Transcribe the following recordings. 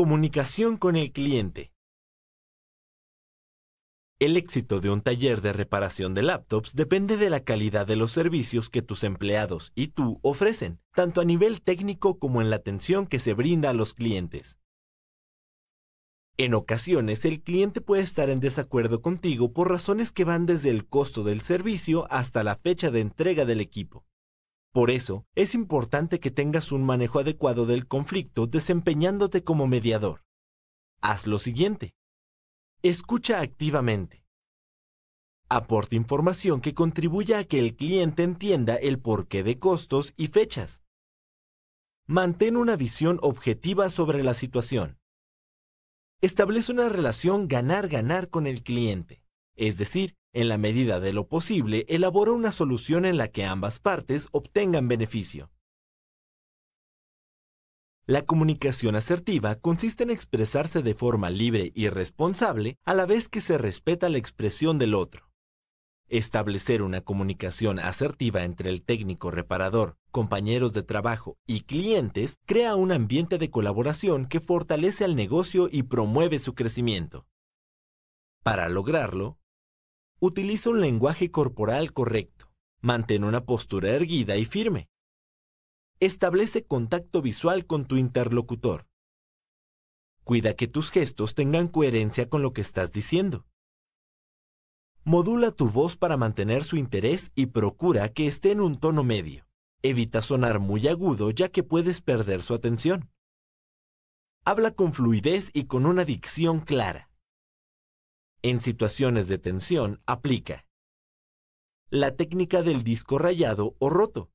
Comunicación con el cliente. El éxito de un taller de reparación de laptops depende de la calidad de los servicios que tus empleados y tú ofrecen, tanto a nivel técnico como en la atención que se brinda a los clientes. En ocasiones el cliente puede estar en desacuerdo contigo por razones que van desde el costo del servicio hasta la fecha de entrega del equipo. Por eso, es importante que tengas un manejo adecuado del conflicto desempeñándote como mediador. Haz lo siguiente. Escucha activamente. Aporta información que contribuya a que el cliente entienda el porqué de costos y fechas. Mantén una visión objetiva sobre la situación. Establece una relación ganar-ganar con el cliente es decir, en la medida de lo posible, elabora una solución en la que ambas partes obtengan beneficio. La comunicación asertiva consiste en expresarse de forma libre y responsable a la vez que se respeta la expresión del otro. Establecer una comunicación asertiva entre el técnico reparador, compañeros de trabajo y clientes crea un ambiente de colaboración que fortalece al negocio y promueve su crecimiento. Para lograrlo, Utiliza un lenguaje corporal correcto. Mantén una postura erguida y firme. Establece contacto visual con tu interlocutor. Cuida que tus gestos tengan coherencia con lo que estás diciendo. Modula tu voz para mantener su interés y procura que esté en un tono medio. Evita sonar muy agudo ya que puedes perder su atención. Habla con fluidez y con una dicción clara en situaciones de tensión aplica. La técnica del disco rayado o roto.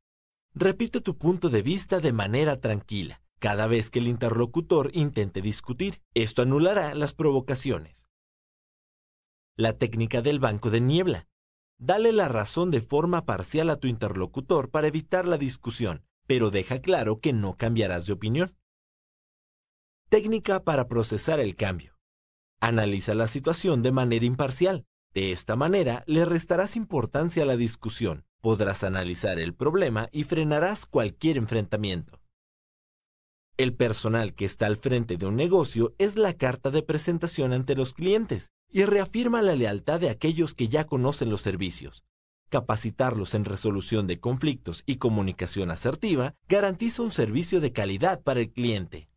Repite tu punto de vista de manera tranquila cada vez que el interlocutor intente discutir. Esto anulará las provocaciones. La técnica del banco de niebla. Dale la razón de forma parcial a tu interlocutor para evitar la discusión, pero deja claro que no cambiarás de opinión. Técnica para procesar el cambio. Analiza la situación de manera imparcial. De esta manera le restarás importancia a la discusión, podrás analizar el problema y frenarás cualquier enfrentamiento. El personal que está al frente de un negocio es la carta de presentación ante los clientes y reafirma la lealtad de aquellos que ya conocen los servicios. Capacitarlos en resolución de conflictos y comunicación asertiva garantiza un servicio de calidad para el cliente.